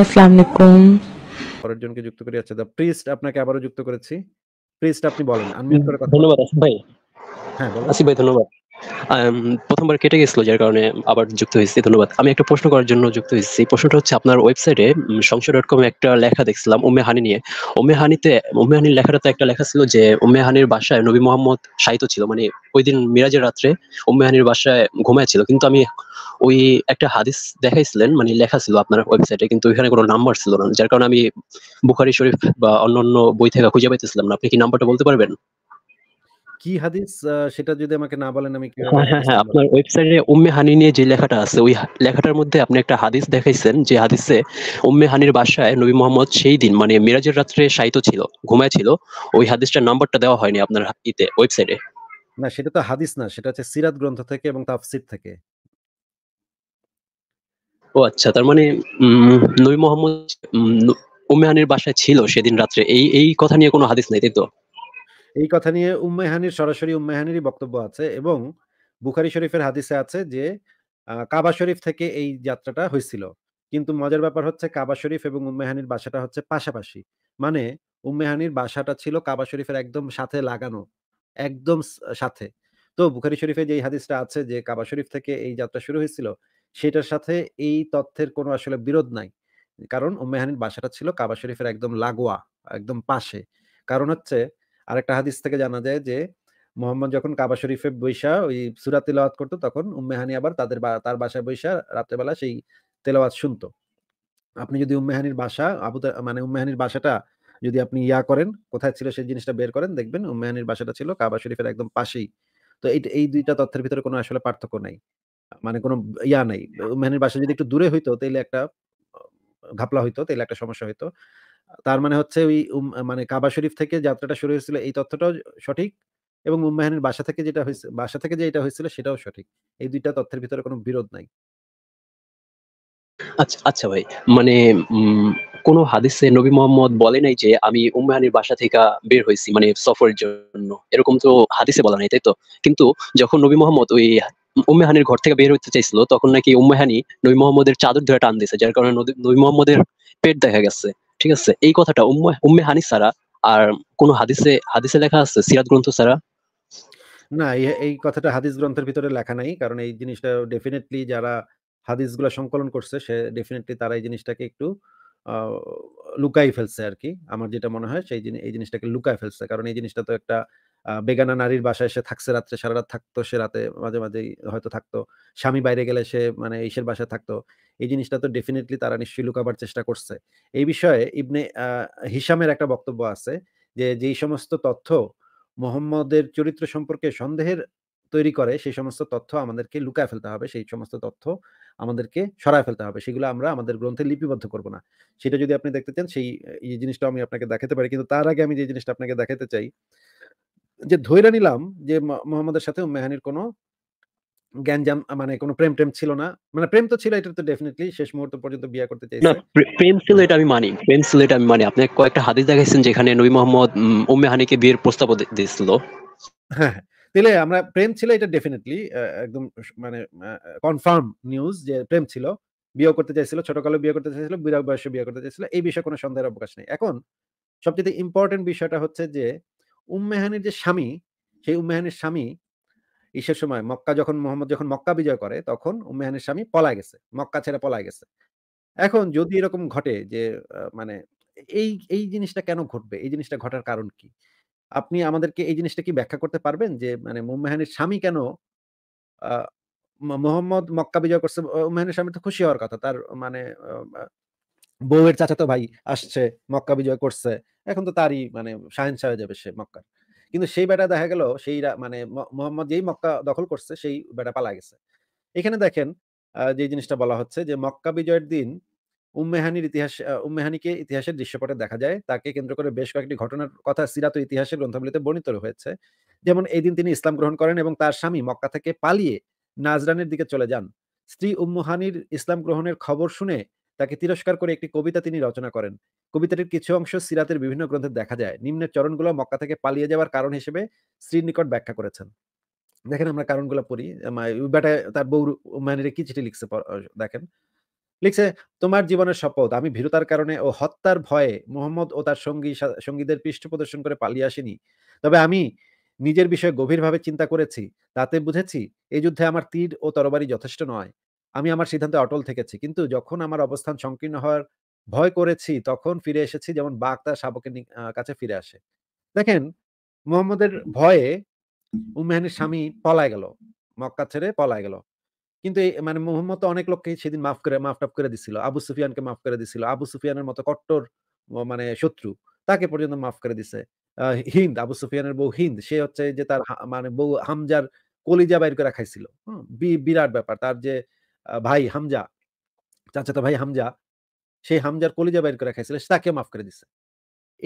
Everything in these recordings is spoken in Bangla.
আসসালামু আলাইকুম পরের জনকে যুক্ত দা প্রিস্ট আপনাকে আবারো যুক্ত করেছি প্রিস্ট আপনি বলেন আনমিউট করে কথা ধন্যবাদ আসিফ ভাই হ্যাঁ আসিফ ভাই ধন্যবাদ প্রথমবার কেটে গেছিল যার কারণে আবার যুক্ত হয়েছি ধন্যবাদ আমি একটা প্রশ্ন করার জন্য যুক্ত হয়েছি প্রশ্নটা হচ্ছে আপনার ওয়েবসাইটে সংসদ ডট কমে একটা লেখা দেখছিলাম উম্মে হানি নিয়ে উম্মে হানিতে উম্মে হানির লেখাটাতে একটা লেখা ছিল যে উম্মে হানির বাসায় নবী মোহাম্মদ সাহিত্য ছিল মানে ওই দিন মিরাজের রাত্রে উম্মে হানির বাসায় ঘুমায় ছিল কিন্তু আমি ওই একটা হাদিস দেখাইছিলেন মানে লেখা ছিল আপনার ওয়েবসাইটে কিন্তু ওইখানে কোনো নাম্বার ছিল না যার কারণে আমি বুখারি শরীফ বা অন্যান্য বই থেকে খুঁজে পাইতেছিলাম না আপনি কি নাম্বারটা বলতে পারবেন কি হাদিস সেটা যদি আমাকে না বলেন আমি হ্যাঁ, হ্যাঁ, আপনার ওয়েবসাইটে উম্মে হানি নিয়ে যে লেখাটা আছে ওই লেখাটার মধ্যে আপনি একটা হাদিস দেখাইছেন যে হাদিসে উম্মে হানির বাসায় নবী মোহাম্মদ সেই দিন মানে মিরাজের রাত্রে শায়িত ছিল ঘুমায় ছিল ওই হাদিসটার নাম্বারটা দেওয়া হয়নি আপনার ইতে ওয়েবসাইটে না সেটা তো হাদিস না সেটা হচ্ছে সিরাত গ্রন্থ থেকে এবং তাফসির থেকে ও আচ্ছা তার মানে নবী মোহাম্মদ উম্মেহানির বাসায় ছিল সেদিন রাত্রে এই এই কথা নিয়ে কোনো হাদিস নাই তো এই কথা নিয়ে উম্মেহানির সরাসরি উম্মেহানিরই বক্তব্য আছে এবং বুখারি শরীফের হাদিসে আছে যে কাবা শরীফ থেকে এই যাত্রাটা হয়েছিল কিন্তু মজার ব্যাপার হচ্ছে কাবা শরীফ এবং উম্মেহানির বাসাটা হচ্ছে পাশাপাশি মানে উম্মেহানির বাসাটা ছিল কাবা শরীফের একদম সাথে লাগানো একদম সাথে তো বুখারি শরীফে যে হাদিসটা আছে যে কাবা শরীফ থেকে এই যাত্রা শুরু হয়েছিল সেটার সাথে এই তথ্যের কোনো আসলে বিরোধ নাই কারণ উম্মেহানির বাসাটা ছিল কাবা শরীফের একদম লাগোয়া একদম পাশে কারণ হচ্ছে আরেকটা হাদিস থেকে জানা যায় যে মোহাম্মদ যখন কাবা শরীফে বৈশা ওই সুরা তেলাওয়াত করতো তখন উম্মেহানি আবার তাদের তার বাসায় বৈশা রাত্রেবেলা সেই তেলাওয়াত শুনতো আপনি যদি উম্মেহানির বাসা আবু মানে উম্মেহানির বাসাটা যদি আপনি ইয়া করেন কোথায় ছিল সেই জিনিসটা বের করেন দেখবেন উম্মেহানির বাসাটা ছিল কাবা শরীফের একদম পাশেই তো এই দুইটা তথ্যের ভিতরে কোনো আসলে পার্থক্য নাই মানে কোনো ইয়া নাই মেহনের বাসা যদি হ্যাঁ। একটু দূরে হইতো তাহলে একটা ঘাপলা হইতো তাহলে একটা সমস্যা হইতো তার মানে হচ্ছে ওই মানে কাবা শরীফ থেকে যাত্রাটা শুরু হয়েছিল এই তথ্যটাও সঠিক এবং উম্মাহানের বাসা থেকে যেটা হয়েছে বাসা থেকে যেটা হয়েছিল সেটাও সঠিক এই দুইটা তথ্যের ভিতরে কোনো বিরোধ নাই আচ্ছা আচ্ছা ভাই মানে কোন হাদিসে নবী মোহাম্মদ বলে নাই যে আমি উম্মাহানির বাসা থেকে বের হয়েছি মানে সফরের জন্য এরকম তো হাদিসে বলা নাই তাই তো কিন্তু যখন নবী মোহাম্মদ ওই উম্মেহানির ঘর থেকে বের হতে চাইছিল তখন নাকি উম্মেহানি নবী মোহাম্মদের চাদর ধরে টান দিছে যার কারণে নবী মোহাম্মদের পেট দেখা গেছে ঠিক আছে এই কথাটা উম্মে হানি সারা আর কোন হাদিসে হাদিসে লেখা আছে সিরাত গ্রন্থ সারা না এই কথাটা হাদিস গ্রন্থের ভিতরে লেখা নাই কারণ এই জিনিসটা ডেফিনেটলি যারা হাদিস গুলা সংকলন করছে সে ডেফিনেটলি তারা এই জিনিসটাকে একটু লুকাই ফেলছে আর কি আমার যেটা মনে হয় সেই এই জিনিসটাকে লুকাই ফেলছে কারণ এই জিনিসটা তো একটা বেগানা নারীর বাসায় সে থাকছে রাত্রে সারা রাত থাকতো সে রাতে মাঝে মাঝেই হয়তো থাকতো স্বামী বাইরে গেলে সে মানে এইসের বাসায় থাকতো এই জিনিসটা তো ডেফিনেটলি তারা নিশ্চয়ই লুকাবার চেষ্টা করছে এই বিষয়ে ইবনে হিসামের একটা বক্তব্য আছে যে যেই সমস্ত তথ্য মোহাম্মদের চরিত্র সম্পর্কে সন্দেহের তৈরি করে সেই সমস্ত তথ্য আমাদেরকে লুকায় ফেলতে হবে সেই সমস্ত তথ্য আমাদেরকে সরায় ফেলতে হবে সেগুলো আমরা আমাদের গ্রন্থে লিপিবদ্ধ করব না সেটা যদি আপনি দেখতে চান সেই এই জিনিসটা আমি আপনাকে দেখাতে পারি কিন্তু তার আগে আমি যে জিনিসটা আপনাকে দেখাতে চাই যে ধৈরা নিলাম যে মোহাম্মদের সাথে মেহানির কোনো গ্যাঞ্জাম মানে কোনো প্রেম প্রেম ছিল না মানে প্রেম তো ছিল এটা তো ডেফিনেটলি শেষ মুহূর্ত পর্যন্ত বিয়ে করতে চাইছে না প্রেম ছিল এটা আমি মানি প্রেম ছিল এটা আমি মানি আপনি কয়েকটা হাদিস দেখাইছেন যেখানে নবী মোহাম্মদ উম্মে হানিকে বিয়ের প্রস্তাব দিয়েছিল হ্যাঁ, হ্যাঁ। তাহলে আমরা প্রেম ছিল এটা ডেফিনেটলি একদম মানে কনফার্ম নিউজ যে প্রেম ছিল বিয়ে করতে চাইছিল ছোটকালে বিয়ে করতে চাইছিল বিরাট বয়সে বিয়ে করতে চাইছিল এই বিষয়ে কোনো সন্দেহের অবকাশ নেই এখন সবচেয়ে ইম্পর্টেন্ট বিষয়টা হচ্ছে যে উম্মেহানির যে স্বামী সেই উম্মেহানির স্বামী ঈশ্বর সময় মক্কা যখন মোহাম্মদ যখন মক্কা বিজয় করে তখন উম্মেহানির স্বামী পলায় গেছে মক্কা ছেড়ে পলায় গেছে এখন যদি এরকম ঘটে যে মানে এই এই জিনিসটা কেন ঘটবে এই জিনিসটা ঘটার কারণ কি আপনি আমাদেরকে এই জিনিসটা কি ব্যাখ্যা করতে পারবেন যে মানে মুম্মেহানির স্বামী কেন মোহাম্মদ মক্কা বিজয় করছে উম্মেহানির স্বামী তো খুশি হওয়ার কথা তার মানে বউয়ের চাচাতো ভাই আসছে মক্কা বিজয় করছে এখন তো তারই মানে শাহেনশাহ হয়ে যাবে সে মক্কা কিন্তু সেই বেটা দেখা গেল সেই মানে মোহাম্মদ যেই মক্কা দখল করছে সেই বেটা পালা গেছে এখানে দেখেন যে জিনিসটা বলা হচ্ছে যে মক্কা বিজয়ের দিন উম্মেহানির ইতিহাস উম্মেহানিকে ইতিহাসের দৃশ্যপটে দেখা যায় তাকে কেন্দ্র করে বেশ কয়েকটি ঘটনার কথা সিরাত ইতিহাসের গ্রন্থাবলীতে বর্ণিত হয়েছে যেমন এই দিন তিনি ইসলাম গ্রহণ করেন এবং তার স্বামী মক্কা থেকে পালিয়ে নাজরানের দিকে চলে যান স্ত্রী উম্মহানির ইসলাম গ্রহণের খবর শুনে তাকে তিরস্কার করে একটি কবিতা তিনি রচনা করেন কবিতাটির কিছু অংশ সিরাতের বিভিন্ন গ্রন্থে দেখা যায় নিম্নের চরণগুলো মক্কা থেকে পালিয়ে যাওয়ার কারণ হিসেবে স্ত্রীর নিকট ব্যাখ্যা করেছেন দেখেন আমরা কারণগুলো পড়ি বেটা তার বউ মানে কি চিঠি লিখছে দেখেন লিখছে তোমার জীবনের শপথ আমি ভীরতার কারণে ও হত্যার ভয়ে মোহাম্মদ ও তার সঙ্গী সঙ্গীদের পৃষ্ঠ প্রদর্শন করে পালিয়ে আসেনি তবে আমি নিজের বিষয়ে গভীরভাবে চিন্তা করেছি তাতে বুঝেছি এই যুদ্ধে আমার তীর ও তরবারি যথেষ্ট নয় আমি আমার সিদ্ধান্তে অটল থেকেছি কিন্তু যখন আমার অবস্থান সংকীর্ণ হওয়ার ভয় করেছি তখন ফিরে এসেছি যেমন বাঘ তার শাবকের কাছে ফিরে আসে দেখেন মোহাম্মদের ভয়ে উম্মেহানির স্বামী পলায় গেল মক্কা ছেড়ে পলায় গেল কিন্তু মানে মোহাম্মদ তো অনেক লোককে সেদিন মাফ করে মাফ টাফ করে দিছিল আবু সুফিয়ানকে মাফ করে দিছিল আবু সুফিয়ানের মতো কট্টর মানে শত্রু তাকে পর্যন্ত মাফ করে দিছে হিন্দ আবু সুফিয়ানের বউ হিন্দ সে হচ্ছে যে তার মানে বউ হামজার কলিজা বাইর করে খাইছিল বিরাট ব্যাপার তার যে ভাই হামজা চাচাতো ভাই হামজা সেই হামজার কলিজা বাইর করে খাইছিল তাকে মাফ করে দিছে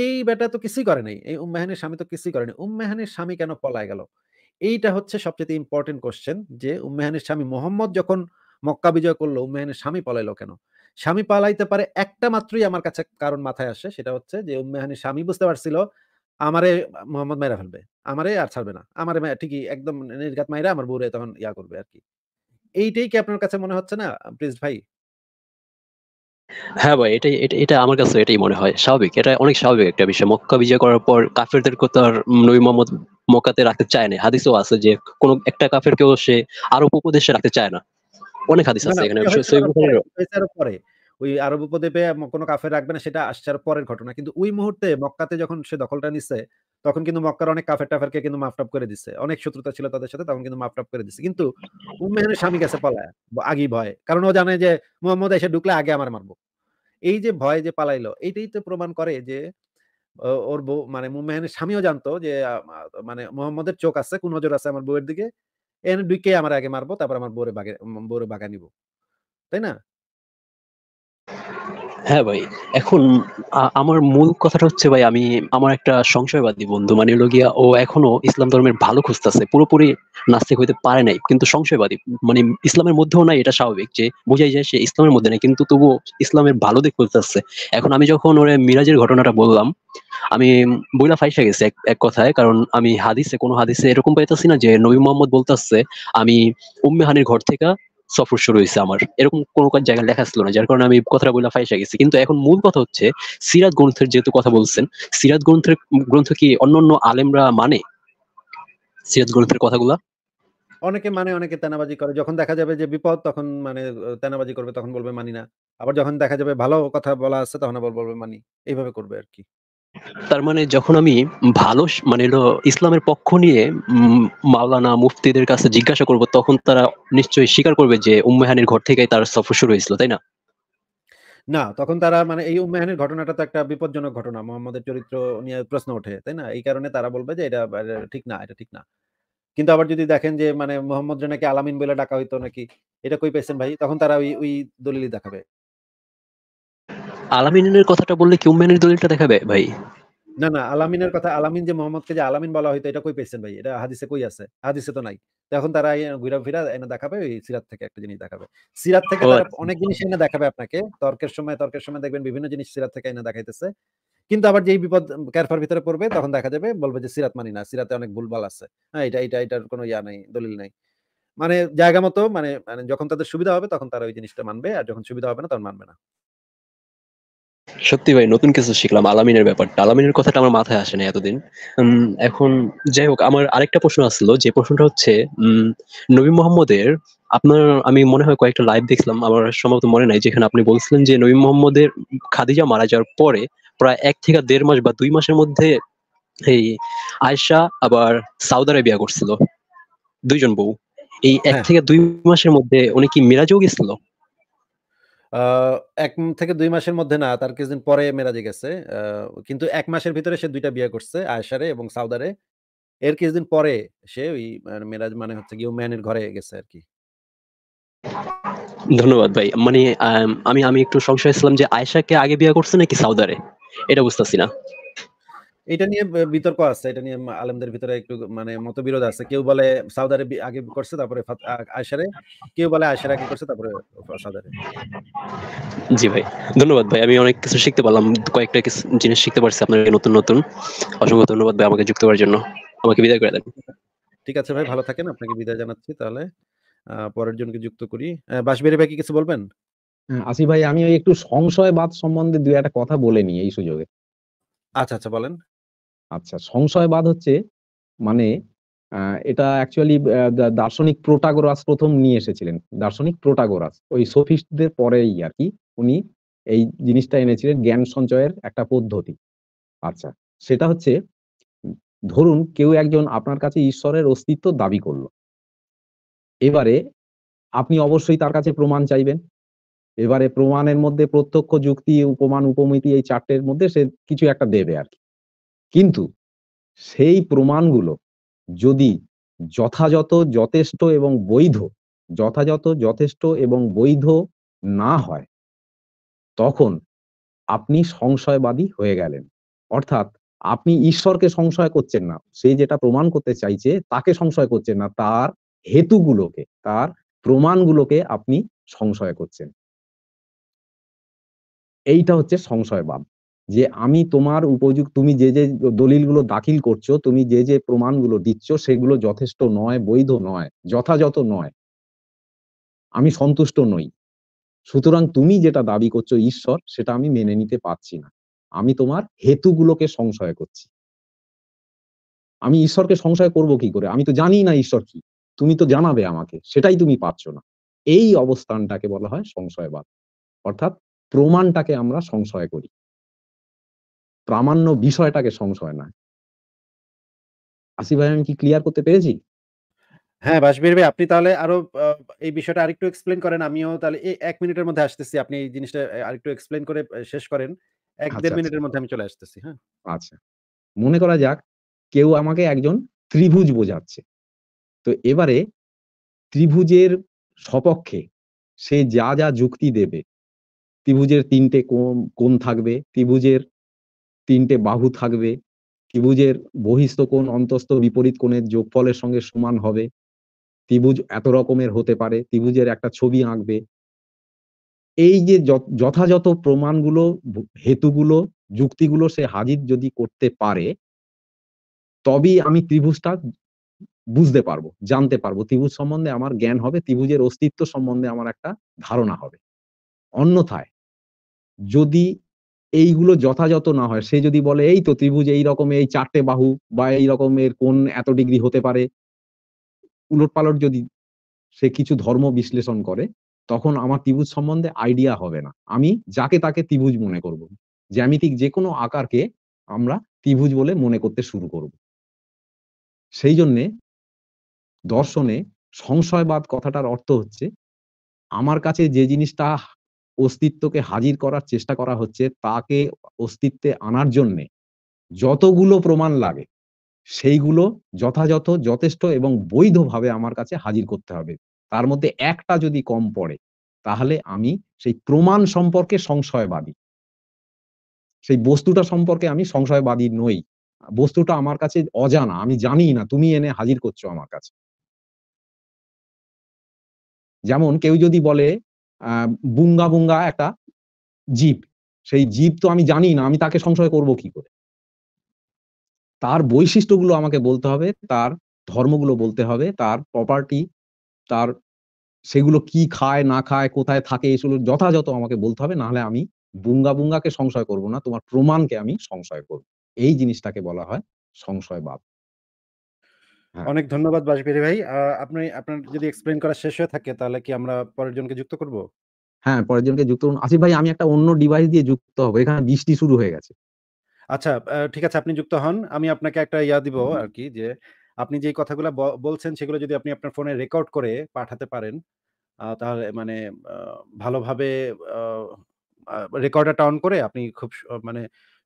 এই বেটা তো কিছুই করে নাই এই উম্মাহানির স্বামী তো কিছুই করে নাই উম্মাহানির স্বামী কেন পলায় গেল এইটা হচ্ছে সবচেয়ে ইম্পর্টেন্ট কোশ্চেন যে উম্মেহানের স্বামী মোহাম্মদ যখন মক্কা বিজয় করলো উম্মেহানের স্বামী পলাইলো কেন স্বামী পালাইতে পারে একটা মাত্রই আমার কাছে কারণ মাথায় আসে সেটা হচ্ছে যে উম্মেহানের স্বামী বুঝতে পারছিল আমারে মোহাম্মদ মাইরা ফেলবে আমারে আর ছাড়বে না আমারে ঠিকই একদম নির্ঘাত মাইরা আমার বউরে তখন ইয়া করবে আর কি এইটাই কি আপনার কাছে মনে হচ্ছে না প্রিন্স ভাই হ্যাঁ ভাই এটাই এটা আমার কাছে এটাই মনে হয় স্বাভাবিক এটা অনেক স্বাভাবিক একটা বিষয় মক্কা বিজয় করার পর কাফেরদের আর নবী মোহাম্মদ মক্কাতে রাখতে চায় না হাদিসও আছে যে কোন একটা কাফের কেউ সে আরব উপদেশে রাখতে চায় না অনেক হাদিস আছে এখানে পরে ওই আরব উপদ্বীপে কোনো কাফের রাখবে না সেটা আসছে পরের ঘটনা কিন্তু ওই মুহূর্তে মক্কাতে যখন সে দখলটা নিচ্ছে তখন কিন্তু মক্কার অনেক কাফের টাফেরকে কিন্তু মাফটাপ করে দিছে অনেক শত্রুতা ছিল তাদের সাথে তখন কিন্তু মাফটাপ করে দিছে কিন্তু উম্মেহানের স্বামী কাছে পালায় আগেই ভয় কারণ ও জানে যে মোহাম্মদ এসে ঢুকলে আগে আমার মারবো এই যে ভয় যে পালাইলো এইটাই তো প্রমাণ করে যে ওর বউ মানে মুম্মেহানের স্বামীও জানতো যে মানে মোহাম্মদের চোখ আছে কোন নজর আছে আমার বউয়ের দিকে এনে ঢুকে আমার আগে মারবো তারপর আমার বউরে বাগে বউরে বাগা নিব তাই না হ্যাঁ ভাই এখন আমার মূল কথাটা হচ্ছে ভাই আমি আমার একটা সংশয়বাদী বন্ধু মানে হলো গিয়া ও এখনো ইসলাম ধর্মের ভালো খুঁজতেছে পুরোপুরি নাস্তিক হইতে পারে নাই কিন্তু সংশয়বাদী মানে ইসলামের মধ্যেও নাই এটা স্বাভাবিক যে বোঝাই যায় সে ইসলামের মধ্যে নাই কিন্তু তবুও ইসলামের ভালো দিক খুঁজতেছে এখন আমি যখন ওরে মিরাজের ঘটনাটা বললাম আমি বইলা ফাইসে গেছি এক এক কথায় কারণ আমি হাদিসে কোনো হাদিসে এরকম পাইতাছি না যে নবী মোহাম্মদ বলতাছে আমি উম্মেহানির ঘর থেকে সফর শুরু হয়েছে আমার এরকম কোনো জায়গায় লেখা ছিল না যার কারণে আমি কথাটা বলে ফাইসা গেছি কিন্তু এখন মূল কথা হচ্ছে সিরাত গ্রন্থের যেহেতু কথা বলছেন সিরাত গ্রন্থের গ্রন্থ কি অন্য অন্য আলেমরা মানে সিরাত গ্রন্থের কথাগুলা অনেকে মানে অনেকে তেনাবাজি করে যখন দেখা যাবে যে বিপদ তখন মানে তেনাবাজি করবে তখন বলবে মানি না আবার যখন দেখা যাবে ভালো কথা বলা আছে তখন আবার বলবে মানি এইভাবে করবে আর কি তার মানে যখন আমি ভালো মানে ইসলামের পক্ষ নিয়ে মাওলানা মুফতিদের কাছে জিজ্ঞাসা করব তখন তারা নিশ্চয়ই স্বীকার করবে যে উম্মেহানির ঘর থেকেই তার সফর শুরু হয়েছিল তাই না না তখন তারা মানে এই উম্মেহানির ঘটনাটা তো একটা বিপজ্জনক ঘটনা মোহাম্মদের চরিত্র নিয়ে প্রশ্ন ওঠে তাই না এই কারণে তারা বলবে যে এটা ঠিক না এটা ঠিক না কিন্তু আবার যদি দেখেন যে মানে মোহাম্মদ নাকি আলামিন বলে ডাকা হইতো নাকি এটা কই পেয়েছেন ভাই তখন তারা ওই ওই দলিলই দেখাবে আলামিনের কথাটা বললে কি উম্মানির দলিলটা দেখাবে ভাই না না আলামিনের কথা আলামিন যে মোহাম্মদকে যে আলামিন বলা হয়তো এটা কই পেয়েছেন ভাই এটা হাদিসে কই আছে হাদিসে তো নাই এখন তারা ঘুরা ফিরা এনে দেখাবে ওই সিরাত থেকে একটা জিনিস দেখাবে সিরাত থেকে আচ্ছা। অনেক জিনিস এনে দেখাবে আপনাকে তর্কের সময় তর্কের সময় দেখবেন বিভিন্ন জিনিস সিরাত থেকে এনে দেখাইতেছে কিন্তু আবার যেই বিপদ ক্যারফার ভিতরে পড়বে তখন দেখা যাবে বলবে যে সিরাত মানি না সিরাতে অনেক ভুলভাল আছে হ্যাঁ এটা এটা এটার কোনো ইয়া নাই দলিল নাই মানে জায়গা মতো মানে মানে যখন তাদের সুবিধা হবে তখন তারা ওই জিনিসটা মানবে আর যখন সুবিধা হবে না তখন মানবে না সত্যি ভাই নতুন কিছু শিখলাম আলামিনের ব্যাপারটা আলামিনের কথাটা আমার মাথায় আসে না এতদিন এখন যাই হোক আমার আরেকটা প্রশ্ন আসলো যে প্রশ্নটা হচ্ছে নবী মোহাম্মদের আপনার আমি মনে হয় কয়েকটা লাইভ দেখলাম আমার সম্ভবত মনে নাই যেখানে আপনি বলছিলেন যে নবী মোহাম্মদের খাদিজা মারা যাওয়ার পরে প্রায় এক থেকে দেড় মাস বা দুই মাসের মধ্যে এই আয়সা আবার সাউদারে বিয়া করছিল দুইজন বউ এই এক হ্যাঁ। থেকে দুই মাসের মধ্যে উনি কি মিরাজও গেছিল এক থেকে দুই মাসের মধ্যে না তার কিছুদিন পরে মেরাজে গেছে কিন্তু এক মাসের ভিতরে সে দুইটা বিয়ে করছে আয়সারে এবং সাউদারে এর কিছুদিন পরে সে ওই মানে মেরাজ মানে হচ্ছে গিয়ে ম্যানের ঘরে গেছে আর কি ধন্যবাদ ভাই মানে আমি আমি একটু সংশয় ছিলাম যে আয়েশাকে আগে বিয়ে করছে নাকি সাউদারে এটা বুঝতেছি না এটা নিয়ে বিতর্ক আছে এটা নিয়ে আলেমদের ভিতরে একটু মানে মতবিরোধ আছে কেউ বলে সাউদারে আগে করছে তারপরে আয়সারে কেউ বলে আয়সার আগে করছে তারপরে সাউদারে জি ভাই ধন্যবাদ ভাই আমি অনেক কিছু শিখতে পারলাম কয়েকটা জিনিস শিখতে পারছি আপনার নতুন নতুন অসংখ্য ধন্যবাদ ভাই আমাকে যুক্ত করার জন্য আমাকে বিদায় করে দেন ঠিক আছে ভাই ভালো থাকেন আপনাকে বিদায় জানাচ্ছি তাহলে পরের জনকে যুক্ত করি বাসবেরি ভাই কি কিছু বলবেন হ্যাঁ, আসি ভাই আমি একটু সংশয়বাদ সম্বন্ধে দুই একটা কথা বলে নিই এই সুযোগে আচ্ছা আচ্ছা বলেন আচ্ছা সংশয়বাদ হচ্ছে মানে এটা অ্যাকচুয়ালি দার্শনিক প্রোটাগোরাস প্রথম নিয়ে এসেছিলেন দার্শনিক প্রোটাগোরাস ওই সোফিস্টদের পরেই আর কি উনি এই জিনিসটা এনেছিলেন জ্ঞান সঞ্চয়ের একটা পদ্ধতি আচ্ছা সেটা হচ্ছে ধরুন কেউ একজন আপনার কাছে ঈশ্বরের অস্তিত্ব দাবি করলো এবারে আপনি অবশ্যই তার কাছে প্রমাণ চাইবেন এবারে প্রমাণের মধ্যে প্রত্যক্ষ যুক্তি উপমান উপমিতি এই চারটের মধ্যে সে কিছু একটা দেবে আর কি কিন্তু সেই প্রমাণগুলো যদি যথাযথ যথেষ্ট এবং বৈধ যথাযথ যথেষ্ট এবং বৈধ না হয় তখন আপনি সংশয়বাদী হয়ে গেলেন অর্থাৎ আপনি ঈশ্বরকে সংশয় করছেন না সে যেটা প্রমাণ করতে চাইছে তাকে সংশয় করছেন না তার হেতুগুলোকে তার প্রমাণগুলোকে আপনি সংশয় করছেন এইটা হচ্ছে সংশয়বাদ যে আমি তোমার উপযুক্ত তুমি যে যে দলিলগুলো দাখিল করছো তুমি যে যে প্রমাণগুলো দিচ্ছ সেগুলো যথেষ্ট নয় বৈধ নয় যথাযথ নয় আমি সন্তুষ্ট নই সুতরাং তুমি যেটা দাবি করছো ঈশ্বর সেটা আমি মেনে নিতে পারছি না আমি তোমার হেতুগুলোকে সংশয় করছি আমি ঈশ্বরকে সংশয় করব কি করে আমি তো জানি না ঈশ্বর কি তুমি তো জানাবে আমাকে সেটাই তুমি পাচ্ছ না এই অবস্থানটাকে বলা হয় সংশয়বাদ অর্থাৎ প্রমাণটাকে আমরা সংশয় করি প্রামাণ্য বিষয়টাকে সংশয় নয় আসি ভাই আমি কি ক্লিয়ার করতে পেরেছি হ্যাঁ বাসবীর ভাই আপনি তাহলে আরো এই বিষয়টা আরেকটু এক্সপ্লেন করেন আমিও তাহলে এই এক মিনিটের মধ্যে আসতেছি আপনি এই জিনিসটা আরেকটু এক্সপ্লেন করে শেষ করেন এক আচ্ছা, দেড় আচ্ছা। মিনিটের মধ্যে আমি চলে আসতেছি হ্যাঁ আচ্ছা মনে করা যাক কেউ আমাকে একজন ত্রিভুজ বোঝাচ্ছে তো এবারে ত্রিভুজের সপক্ষে সে যা যা যুক্তি দেবে ত্রিভুজের তিনটে কোণ কোণ থাকবে ত্রিভুজের তিনটে বাহু থাকবে ত্রিভুজের বহিস্থ কোণ অন্তস্থ বিপরীত কোণের যোগফলের সঙ্গে সমান হবে ত্রিভুজ এত রকমের হতে পারে ত্রিভুজের একটা ছবি আঁকবে এই যে যথাযথ প্রমাণগুলো হেতুগুলো যুক্তিগুলো সে হাজির যদি করতে পারে তবেই আমি ত্রিভুজটা বুঝতে পারবো জানতে পারবো ত্রিভুজ সম্বন্ধে আমার জ্ঞান হবে ত্রিভুজের অস্তিত্ব সম্বন্ধে আমার একটা ধারণা হবে অন্যথায় যদি এইগুলো যথাযথ না হয় সে যদি বলে এই তো ত্রিভুজ এই রকম এই চারটে বাহু বা এই রকমের কোন এত ডিগ্রি হতে পারে উলটপালট যদি সে কিছু ধর্ম বিশ্লেষণ করে তখন আমার ত্রিভুজ সম্বন্ধে আইডিয়া হবে না আমি যাকে তাকে ত্রিভুজ মনে করব জ্যামিতিক যে কোনো আকারকে আমরা ত্রিভুজ বলে মনে করতে শুরু করব সেই জন্যে দর্শনে সংশয়বাদ কথাটার অর্থ হচ্ছে আমার কাছে যে জিনিসটা অস্তিত্বকে হাজির করার চেষ্টা করা হচ্ছে তাকে অস্তিত্বে আনার জন্য যতগুলো প্রমাণ লাগে সেইগুলো যথাযথ যথেষ্ট এবং বৈধভাবে আমার কাছে হাজির করতে হবে তার মধ্যে একটা যদি কম পড়ে তাহলে আমি সেই প্রমাণ সম্পর্কে সংশয়বাদী সেই বস্তুটা সম্পর্কে আমি সংশয়বাদী নই বস্তুটা আমার কাছে অজানা আমি জানি না তুমি এনে হাজির করছো আমার কাছে যেমন কেউ যদি বলে বুঙ্গা বুঙ্গা একটা জীব সেই জীব তো আমি জানি না আমি তাকে সংশয় করব কি করে তার বৈশিষ্ট্যগুলো আমাকে বলতে হবে তার ধর্মগুলো বলতে হবে তার প্রপার্টি তার সেগুলো কি খায় না খায় কোথায় থাকে এগুলো যথাযথ আমাকে বলতে হবে নাহলে আমি বুঙ্গা বুঙ্গাকে সংশয় করব না তোমার প্রমাণকে আমি সংশয় করব এই জিনিসটাকে বলা হয় সংশয়বাদ হ্যাঁ। অনেক ধন্যবাদ বাসবিরি ভাই। আপনি আপনার যদি এক্সপ্লেইন করা শেষ হয়ে থাকে তাহলে কি আমরা পরের জনকে যুক্ত করব? হ্যাঁ, পরের জনকে যুক্ত করুন। আসিফ ভাই আমি একটা অন্য ডিভাইস দিয়ে যুক্ত হব। এখানে বৃষ্টি শুরু হয়ে গেছে। আচ্ছা, ঠিক আছে আপনি যুক্ত হন। আমি আপনাকে একটা ইয়া দিব আর কি যে আপনি যে কথাগুলো বলছেন সেগুলো যদি আপনি আপনার ফোনে রেকর্ড করে পাঠাতে পারেন, তাহলে মানে ভালোভাবে আ আ রেকর্ডারটা অন করে আপনি খুব মানে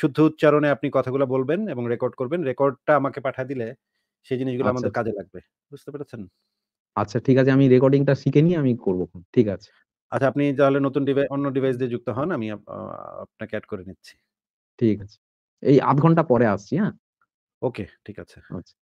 শুদ্ধ উচ্চারণে আপনি কথাগুলো বলবেন এবং রেকর্ড করবেন। রেকর্ডটা আমাকে পাঠায় দিলে সেই জিনিসগুলো আচ্ছা, আমাদের আচ্ছা। কাজে লাগবে বুঝতে পেরেছেন আচ্ছা ঠিক আছে আমি রেকর্ডিংটা শিখে নিয়ে আমি করবো ঠিক আছে আচ্ছা আপনি তাহলে নতুন ডিভাইস অন্য ডিভাইস দিয়ে যুক্ত হন আমি আপনাকে অ্যাড করে নিচ্ছি ঠিক আছে এই আধ ঘন্টা পরে আসছি হ্যাঁ ওকে ঠিক আছে আচ্ছা